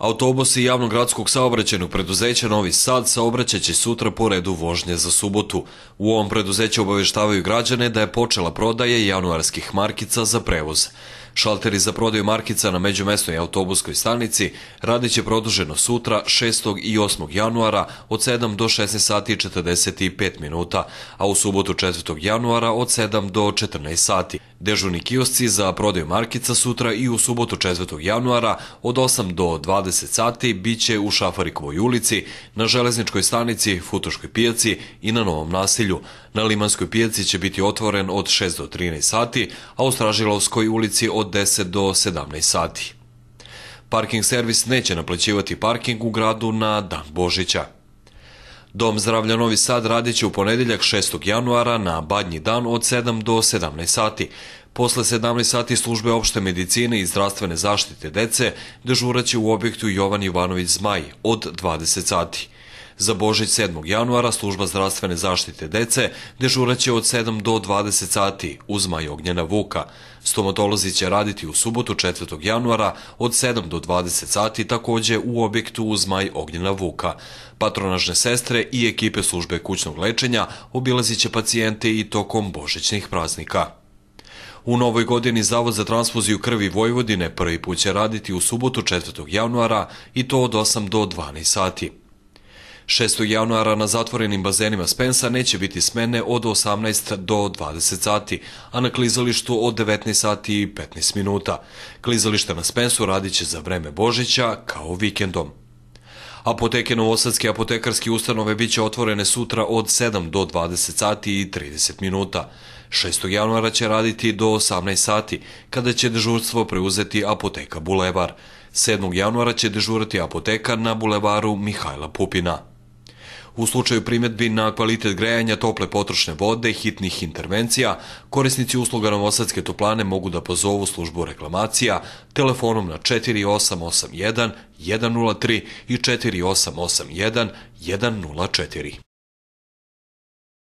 Autobusi javnog javnogradskog saobraćenog preduzeća Novi Sad saobraćaće sutra po redu vožnje za subotu. U ovom preduzeću obaveštavaju građane da je počela prodaje januarskih markica za prevoz. Šalteri za prodaju markica na međumestnoj autobuskoj stanici radiće produženo sutra 6. i 8. januara od 7 do 16 sati i 45 minuta, a u subotu 4. januara od 7 do 14 sati. Dežurni kiosci za prodaju markica sutra i u subotu 4. januara od 8 do 20 sati bit će u Šafarikovoj ulici, na železničkoj stanici, Futoškoj pijaci i na Novom nasilju, Na Limanskoj pijaci će biti otvoren od 6 do 13 sati, a u Stražilovskoj ulici od 10 do 17 sati. Parking servis neće naplaćivati parking u gradu na Dan Božića. Dom zdravlja Novi Sad radit će u ponedeljak 6. januara na badnji dan od 7 do 17 sati. Posle 17 sati službe opšte medicine i zdravstvene zaštite dece dežuraće u objektu Jovan Jovanović Zmaj od 20 sati. Za Božić 7. januara služba zdravstvene zaštite dece dežuraće od 7 do 20 sati uz Maj Ognjena Vuka. Stomatolozi će raditi u subotu 4. januara od 7 do 20 sati takođe u objektu uz Maj Ognjena Vuka. Patronažne sestre i ekipe službe kućnog lečenja obilazit će pacijente i tokom božićnih praznika. U novoj godini Zavod za transfuziju krvi Vojvodine prvi put će raditi u subotu 4. januara i to od 8 do 12 sati. 6. januara na zatvorenim bazenima Spensa neće biti smene od 18 do 20 sati, a na klizalištu od 19 sati i 15 minuta. Klizalište na Spensu radiće za vreme Božića kao vikendom. Apoteke Novosadske apotekarske ustanove biće otvorene sutra od 7 do 20 sati i 30 minuta. 6. januara će raditi do 18 sati, kada će dežurstvo preuzeti apoteka Bulevar. 7. januara će dežurati apoteka na bulevaru Mihajla Pupina. U slučaju primetbi na kvalitet grejanja tople potrošne vode, hitnih intervencija, korisnici usluga Novosadske toplane mogu da pozovu službu reklamacija telefonom na 4881 103 i 4881 104.